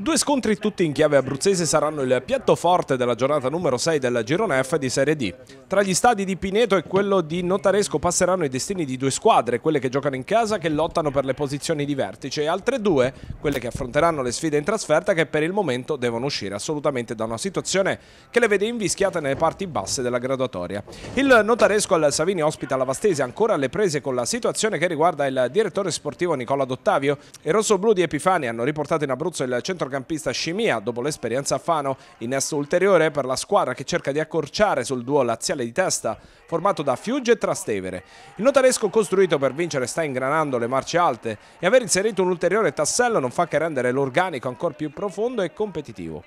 Due scontri tutti in chiave abruzzese saranno il piatto forte della giornata numero 6 della Girone F di Serie D. Tra gli stadi di Pineto e quello di Notaresco passeranno i destini di due squadre, quelle che giocano in casa che lottano per le posizioni di vertice e altre due, quelle che affronteranno le sfide in trasferta che per il momento devono uscire assolutamente da una situazione che le vede invischiate nelle parti basse della graduatoria. Il Notaresco al Savini ospita la Vastese ancora alle prese con la situazione che riguarda il direttore sportivo Nicola Dottavio. I rossoblù di Epifani hanno riportato in Abruzzo il centro centrocampista Scimia dopo l'esperienza a Fano. Innesto ulteriore per la squadra che cerca di accorciare sul duo laziale di testa formato da Fiugge e Trastevere. Il notaresco costruito per vincere sta ingranando le marce alte e aver inserito un ulteriore tassello non fa che rendere l'organico ancora più profondo e competitivo.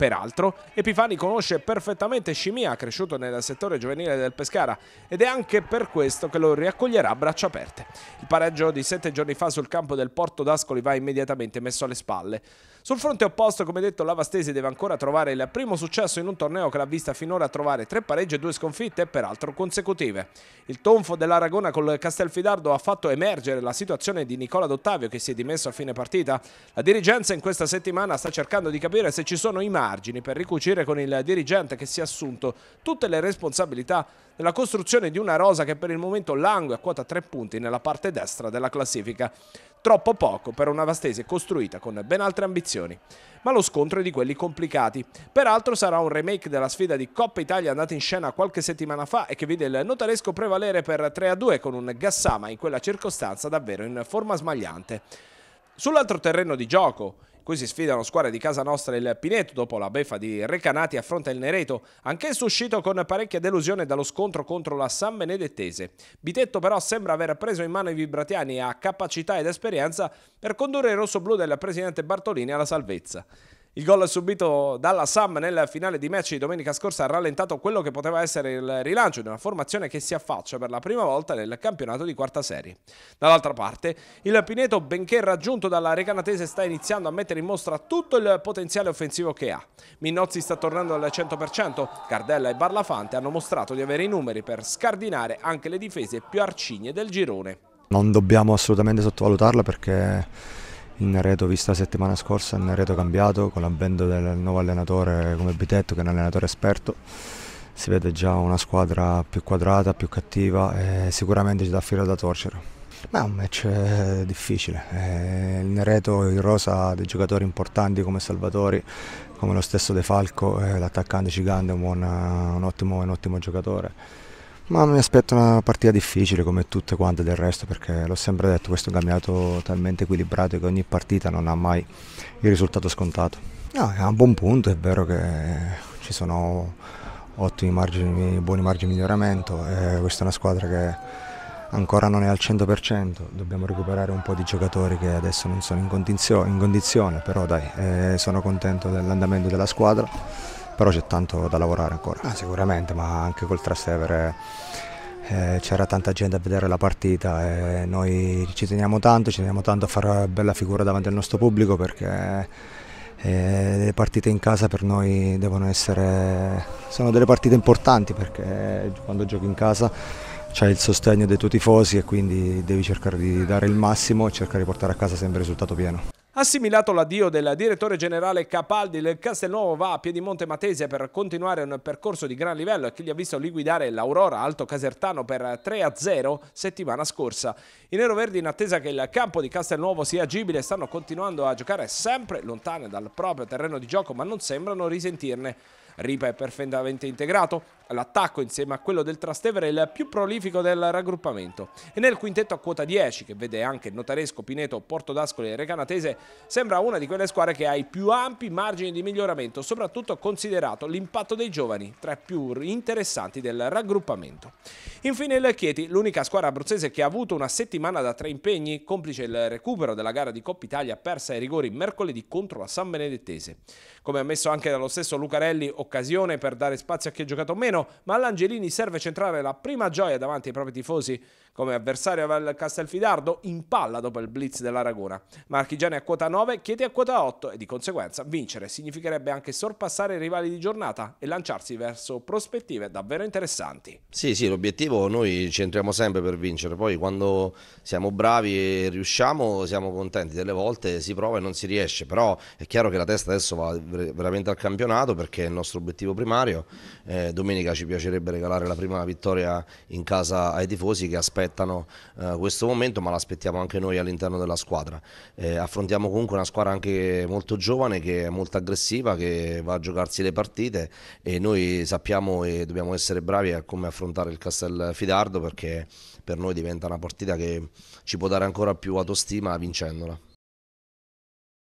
Peraltro, Epifani conosce perfettamente Scimia, cresciuto nel settore giovanile del Pescara, ed è anche per questo che lo riaccoglierà a braccia aperte. Il pareggio di sette giorni fa sul campo del Porto d'Ascoli va immediatamente messo alle spalle. Sul fronte opposto, come detto, l'Avastesi deve ancora trovare il primo successo in un torneo che l'ha vista finora trovare tre pareggi e due sconfitte, peraltro consecutive. Il tonfo dell'Aragona col Castelfidardo ha fatto emergere la situazione di Nicola D'Ottavio, che si è dimesso a fine partita. La dirigenza in questa settimana sta cercando di capire se ci sono i mari margini per ricucire con il dirigente che si è assunto tutte le responsabilità nella costruzione di una rosa che per il momento langue a quota 3 punti nella parte destra della classifica. Troppo poco per una Vastese costruita con ben altre ambizioni. Ma lo scontro è di quelli complicati. Peraltro sarà un remake della sfida di Coppa Italia andata in scena qualche settimana fa e che vide il notaresco prevalere per 3-2 con un Gassama in quella circostanza davvero in forma smagliante. Sull'altro terreno di gioco, Così si sfidano squadre di casa nostra il Pineto dopo la beffa di Recanati affronta il Nereto, anch'esso uscito con parecchia delusione dallo scontro contro la San Benedettese. Bitetto però sembra aver preso in mano i vibratiani a capacità ed esperienza per condurre il rosso-blu del presidente Bartolini alla salvezza. Il gol subito dalla Sam nel finale di match di domenica scorsa ha rallentato quello che poteva essere il rilancio di una formazione che si affaccia per la prima volta nel campionato di quarta serie. Dall'altra parte, il Pineto, benché raggiunto dalla Recanatese, sta iniziando a mettere in mostra tutto il potenziale offensivo che ha. Minnozzi sta tornando al 100%, Cardella e Barlafante hanno mostrato di avere i numeri per scardinare anche le difese più arcigne del girone. Non dobbiamo assolutamente sottovalutarla perché in reto vista settimana scorsa, in reto cambiato con l'avvento del nuovo allenatore come Bitetto che è un allenatore esperto. Si vede già una squadra più quadrata, più cattiva e sicuramente ci dà filo da torcere. Ma è un match eh, difficile, eh, Il Nereto in rosa ha dei giocatori importanti come Salvatori, come lo stesso De Falco, eh, l'attaccante Gigante è un, un, un ottimo giocatore ma mi aspetto una partita difficile come tutte quante del resto perché l'ho sempre detto, questo è un campionato talmente equilibrato che ogni partita non ha mai il risultato scontato. No, ah, è a un buon punto, è vero che ci sono ottimi margini, buoni margini di miglioramento, questa è una squadra che ancora non è al 100%, dobbiamo recuperare un po' di giocatori che adesso non sono in, condizio in condizione, però dai, eh, sono contento dell'andamento della squadra però c'è tanto da lavorare ancora. Ah, sicuramente, ma anche col Trastevere eh, c'era tanta gente a vedere la partita e noi ci teniamo tanto, ci teniamo tanto a fare bella figura davanti al nostro pubblico perché eh, le partite in casa per noi devono essere sono delle partite importanti perché quando giochi in casa c'è il sostegno dei tuoi tifosi e quindi devi cercare di dare il massimo e cercare di portare a casa sempre il risultato pieno. Assimilato l'addio del direttore generale Capaldi, il Castelnuovo va a Piedimonte Matese per continuare un percorso di gran livello che gli ha visto liquidare l'Aurora Alto Casertano per 3-0 settimana scorsa. I neroverdi in attesa che il campo di Castelnuovo sia agibile stanno continuando a giocare sempre lontane dal proprio terreno di gioco ma non sembrano risentirne. Ripa è perfettamente integrato, L'attacco insieme a quello del Trastevere è il più prolifico del raggruppamento e nel quintetto a quota 10 che vede anche Notaresco, Pineto, Porto d'Ascoli e Recanatese sembra una di quelle squadre che ha i più ampi margini di miglioramento soprattutto considerato l'impatto dei giovani tra i più interessanti del raggruppamento. Infine il Chieti, l'unica squadra abruzzese che ha avuto una settimana da tre impegni complice il recupero della gara di Coppa Italia persa ai rigori mercoledì contro la San Benedettese. Come ammesso anche dallo stesso Lucarelli occasione per dare spazio a chi ha giocato meno meno, ma all'Angelini serve centrare la prima gioia davanti ai propri tifosi come avversario del Castelfidardo in palla dopo il blitz dell'Aragona. Marchigiani a quota 9, Chieti a quota 8 e di conseguenza vincere significherebbe anche sorpassare i rivali di giornata e lanciarsi verso prospettive davvero interessanti. Sì, sì, l'obiettivo noi ci entriamo sempre per vincere, poi quando siamo bravi e riusciamo siamo contenti, delle volte si prova e non si riesce, però è chiaro che la testa adesso va veramente al campionato perché è il nostro obiettivo primario, eh, domenica domenica ci piacerebbe regalare la prima vittoria in casa ai tifosi che aspettano eh, questo momento ma l'aspettiamo anche noi all'interno della squadra. Eh, affrontiamo comunque una squadra anche molto giovane che è molto aggressiva, che va a giocarsi le partite e noi sappiamo e dobbiamo essere bravi a come affrontare il Castel Fidardo perché per noi diventa una partita che ci può dare ancora più autostima vincendola.